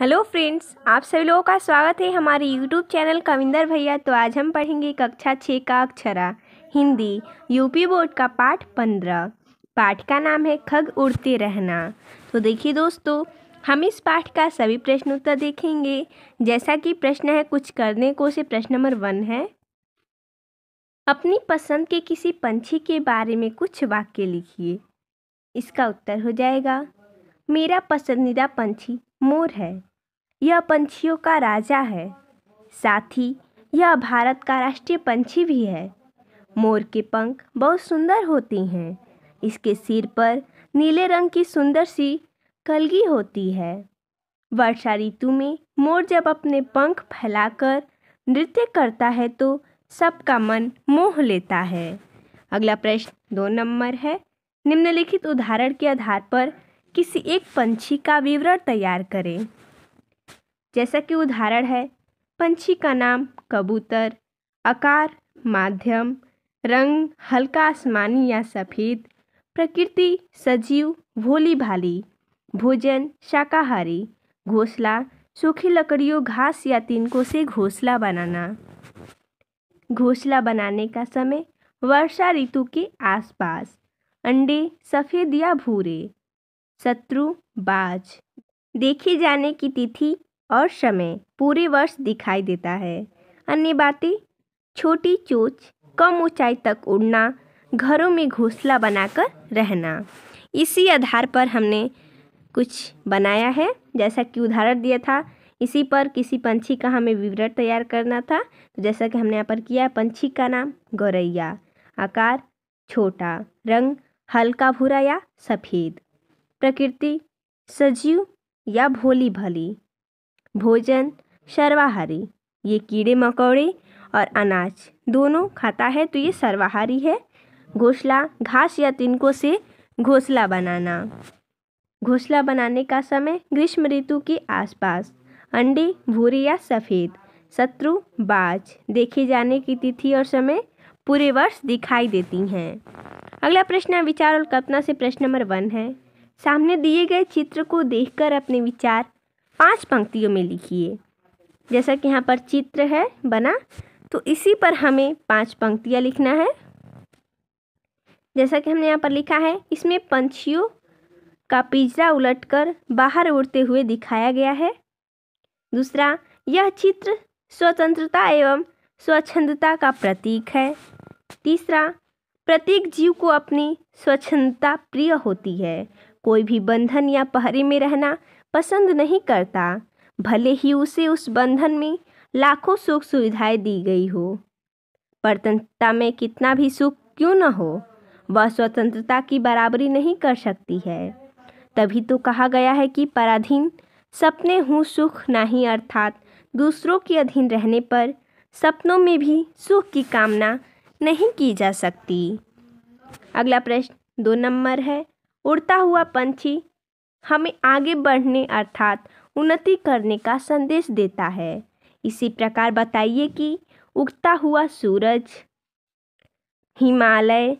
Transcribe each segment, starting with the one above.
hello friends आप सभी लोगों का स्वागत है हमारे यूट्यूब चैनल कविंदर भैया तो आज हम पढ़ेंगे कक्षा छः का अक्षरा हिंदी यूपी बोर्ड का पाठ पंद्रह पाठ का नाम है खग उड़ते रहना तो देखिए दोस्तों हम इस पाठ का सभी प्रश्न उत्तर देखेंगे जैसा कि प्रश्न है कुछ करने को से प्रश्न नंबर वन है अपनी पसंद के किसी पंछी के बारे में कुछ वाक्य लिखिए इसका उत्तर हो जाएगा मेरा पसंदीदा पंछी मोर है यह पंछियों का राजा है साथ ही यह भारत का राष्ट्रीय पंछी भी है मोर के पंख बहुत सुंदर होती हैं इसके सिर पर नीले रंग की सुंदर सी कलगी होती है वर्षा ऋतु में मोर जब अपने पंख फैलाकर नृत्य करता है तो सबका मन मोह लेता है अगला प्रश्न दो नंबर है निम्नलिखित उदाहरण के आधार पर किसी एक पंछी का विवरण तैयार करें जैसा कि उदाहरण है पंछी का नाम कबूतर आकार माध्यम रंग हल्का आसमानी या सफ़ेद प्रकृति सजीव भोली भाली भोजन शाकाहारी घोंसला सूखी लकड़ियों घास या तिनकों से घोंसला बनाना घोंसला बनाने का समय वर्षा ऋतु के आसपास अंडे सफ़ेद या भूरे शत्रु बाज देखे जाने की तिथि और समय पूरे वर्ष दिखाई देता है अन्य बातें छोटी चोच कम ऊंचाई तक उड़ना घरों में घोंसला बनाकर रहना इसी आधार पर हमने कुछ बनाया है जैसा कि उदाहरण दिया था इसी पर किसी पंछी का हमें विवरण तैयार करना था तो जैसा कि हमने यहाँ पर किया पंछी का नाम गौरैया आकार छोटा रंग हल्का भूरा या सफ़ेद प्रकृति सजीव या भोली भली भोजन सर्वाहारी ये कीड़े मकोड़े और अनाज दोनों खाता है तो ये सर्वाहारी है घोसला घास या तिनको से घोसला बनाना घोसला बनाने का समय ग्रीष्म ऋतु के आसपास अंडे भूरे या सफ़ेद शत्रु बाज देखे जाने की तिथि और समय पूरे वर्ष दिखाई देती हैं अगला प्रश्न विचार और कल्पना से प्रश्न नंबर वन है सामने दिए गए चित्र को देखकर अपने विचार पांच पंक्तियों में लिखिए जैसा कि यहाँ पर चित्र है बना तो इसी पर हमें पांच पंक्तियाँ लिखना है जैसा कि हमने यहाँ पर लिखा है इसमें पंछियों का पिंजरा उलटकर बाहर उड़ते हुए दिखाया गया है दूसरा यह चित्र स्वतंत्रता एवं स्वच्छंदता का प्रतीक है तीसरा प्रत्येक जीव को अपनी स्वच्छंदता प्रिय होती है कोई भी बंधन या पहरे में रहना पसंद नहीं करता भले ही उसे उस बंधन में लाखों सुख सुविधाएं दी गई हो परतंत्रता में कितना भी सुख क्यों न हो वह स्वतंत्रता की बराबरी नहीं कर सकती है तभी तो कहा गया है कि पराधीन सपने हूँ सुख नहीं अर्थात दूसरों के अधीन रहने पर सपनों में भी सुख की कामना नहीं की जा सकती अगला प्रश्न दो नंबर है उड़ता हुआ पंछी हमें आगे बढ़ने अर्थात उन्नति करने का संदेश देता है इसी प्रकार बताइए कि उगता हुआ सूरज हिमालय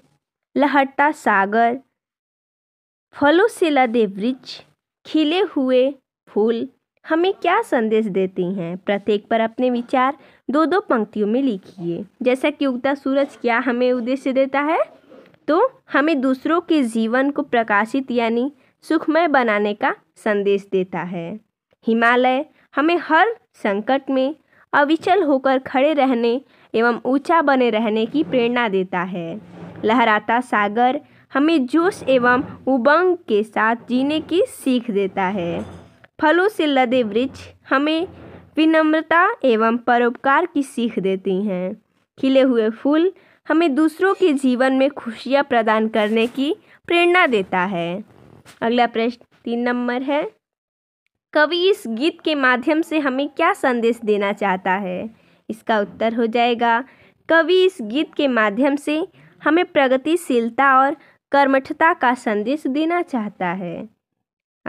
लहरता सागर फलों से लदे वृक्ष खिले हुए फूल हमें क्या संदेश देती हैं प्रत्येक पर अपने विचार दो दो पंक्तियों में लिखिए जैसा कि उगता सूरज क्या हमें उद्देश्य देता है तो हमें दूसरों के जीवन को प्रकाशित यानी सुखमय बनाने का संदेश देता है हिमालय हमें हर संकट में अविचल होकर खड़े रहने एवं ऊंचा बने रहने की प्रेरणा देता है लहराता सागर हमें जोश एवं उबंग के साथ जीने की सीख देता है फलों से लदे वृक्ष हमें विनम्रता एवं परोपकार की सीख देती हैं खिले हुए फूल हमें दूसरों के जीवन में खुशियाँ प्रदान करने की प्रेरणा देता है अगला प्रश्न तीन नंबर है कवि इस गीत के माध्यम से हमें क्या संदेश देना चाहता है इसका उत्तर हो जाएगा कवि इस गीत के माध्यम से हमें प्रगतिशीलता और कर्मठता का संदेश देना चाहता है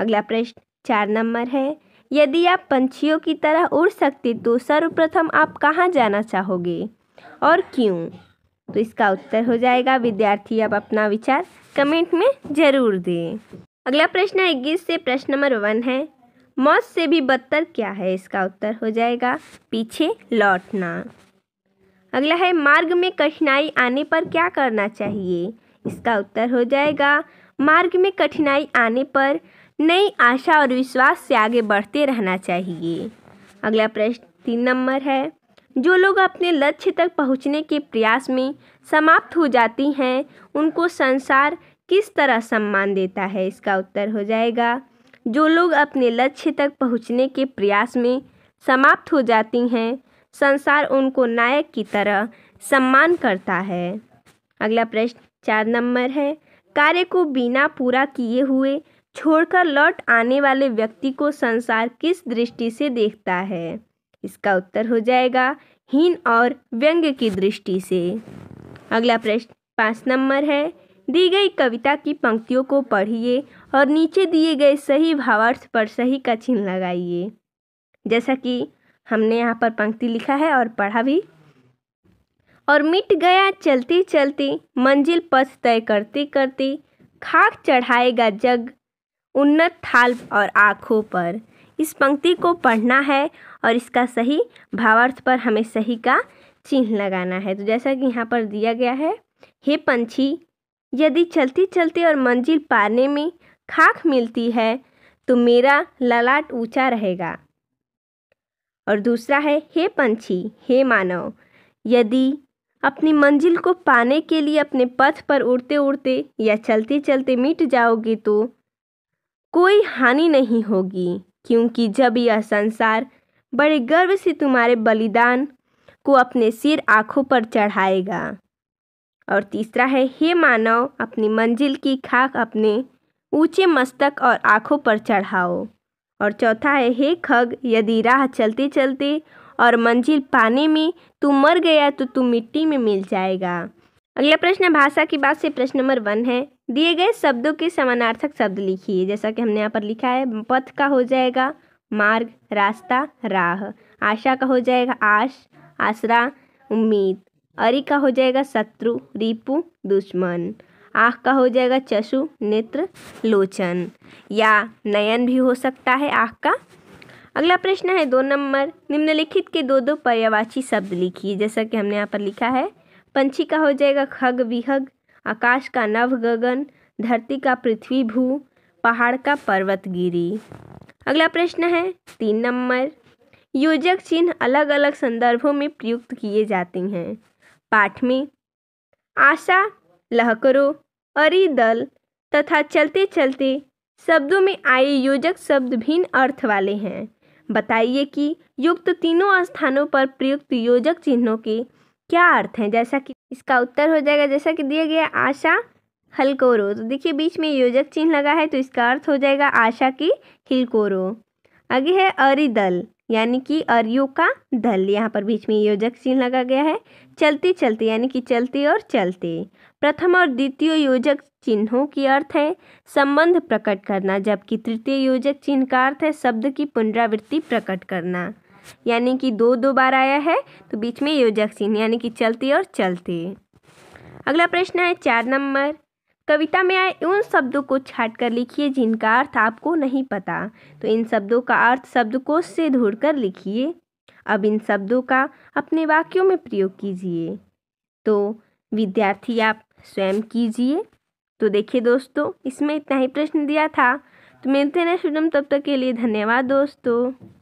अगला प्रश्न चार नंबर है यदि आप पंछियों की तरह उड़ सकते तो सर्वप्रथम आप कहाँ जाना चाहोगे और क्यों तो इसका उत्तर हो जाएगा विद्यार्थी अब अपना विचार कमेंट में जरूर दें अगला प्रश्न इक्कीस से प्रश्न नंबर वन है मौत से भी बदतर क्या है इसका उत्तर हो जाएगा पीछे लौटना अगला है मार्ग में कठिनाई आने पर क्या करना चाहिए इसका उत्तर हो जाएगा मार्ग में कठिनाई आने पर नई आशा और विश्वास से आगे बढ़ते रहना चाहिए अगला प्रश्न तीन नंबर है जो लोग अपने लक्ष्य तक पहुँचने के प्रयास में समाप्त हो जाती हैं उनको संसार किस तरह सम्मान देता है इसका उत्तर हो जाएगा जो लोग अपने लक्ष्य तक पहुँचने के प्रयास में समाप्त हो जाती हैं संसार उनको नायक की तरह सम्मान करता है अगला प्रश्न चार नंबर है कार्य को बिना पूरा किए हुए छोड़कर लौट आने वाले व्यक्ति को संसार किस दृष्टि से देखता है इसका उत्तर हो जाएगा हीन और व्यंग्य की दृष्टि से अगला प्रश्न पाँच नंबर है दी गई कविता की पंक्तियों को पढ़िए और नीचे दिए गए सही भावार्थ पर सही का चिन्ह लगाइए जैसा कि हमने यहाँ पर पंक्ति लिखा है और पढ़ा भी और मिट गया चलते चलते मंजिल पथ तय करते करते खाक चढ़ाएगा जग उन्नत थाल और आँखों पर इस पंक्ति को पढ़ना है और इसका सही भावार्थ पर हमें सही का चिन्ह लगाना है तो जैसा कि यहाँ पर दिया गया है हे पंछी यदि चलते चलते और मंजिल पाने में खाख मिलती है तो मेरा ललाट ऊंचा रहेगा और दूसरा है हे पंछी हे मानव यदि अपनी मंजिल को पाने के लिए अपने पथ पर उड़ते उड़ते या चलते चलते मिट जाओगे तो कोई हानि नहीं होगी क्योंकि जब यह संसार बड़े गर्व से तुम्हारे बलिदान को अपने सिर आंखों पर चढ़ाएगा और तीसरा है हे मानव अपनी मंजिल की खाक अपने ऊंचे मस्तक और आंखों पर चढ़ाओ और चौथा है हे खग यदि राह चलते चलते और मंजिल पाने में तू मर गया तो तू मिट्टी में मिल जाएगा अगला प्रश्न भाषा की बात से प्रश्न नंबर वन है दिए गए शब्दों के समानार्थक शब्द लिखिए जैसा कि हमने यहाँ पर लिखा है पथ का हो जाएगा मार्ग रास्ता राह आशा का हो जाएगा आश आसरा उम्मीद अरि का हो जाएगा शत्रु रिपु दुश्मन आँख का हो जाएगा चशु नेत्र लोचन या नयन भी हो सकता है आँख का अगला प्रश्न है दो नंबर निम्नलिखित के दो दो पर्यावाची शब्द लिखिए जैसा कि हमने यहाँ पर लिखा है पंछी का हो जाएगा खग विहग आकाश का नव गगन धरती का पृथ्वी भू पहाड़ का पर्वत गिरी अगला प्रश्न है तीन नंबर योजक चिन्ह अलग अलग संदर्भों में प्रयुक्त किए जाते हैं पाठ में आशा लहकरो अरी दल तथा चलते चलते शब्दों में आए योजक शब्द भिन्न अर्थ वाले हैं बताइए कि युक्त तीनों स्थानों पर प्रयुक्त योजक चिन्हों के क्या अर्थ है जैसा कि इसका उत्तर हो जाएगा जैसा कि दिया गया आशा हलकोरो तो देखिए बीच में योजक चिन्ह लगा है तो इसका अर्थ हो जाएगा आशा की हिलकोरो आगे है अरिदल यानी कि अरियो का दल यहाँ पर बीच में योजक चिन्ह लगा गया है चलती चलती यानी कि चलती और चलते प्रथम और द्वितीय योजक चिन्हों की अर्थ है संबंध प्रकट करना जबकि तृतीय योजक चिन्ह का अर्थ है शब्द की पुनरावृत्ति प्रकट करना यानी कि दो दो बार आया है तो बीच में योजक चिन्ह यानी कि चलते और चलते अगला प्रश्न है चार नंबर कविता में आए उन शब्दों को छाट कर लिखिए जिनका अर्थ आपको नहीं पता तो इन शब्दों का अर्थ शब्दकोश से ढूंढ कर लिखिए अब इन शब्दों का अपने वाक्यों में प्रयोग कीजिए तो विद्यार्थी आप स्वयं कीजिए तो देखिए दोस्तों इसमें इतना ही प्रश्न दिया था तो मिलते हैं स्टूडेंट तब तक के लिए धन्यवाद दोस्तों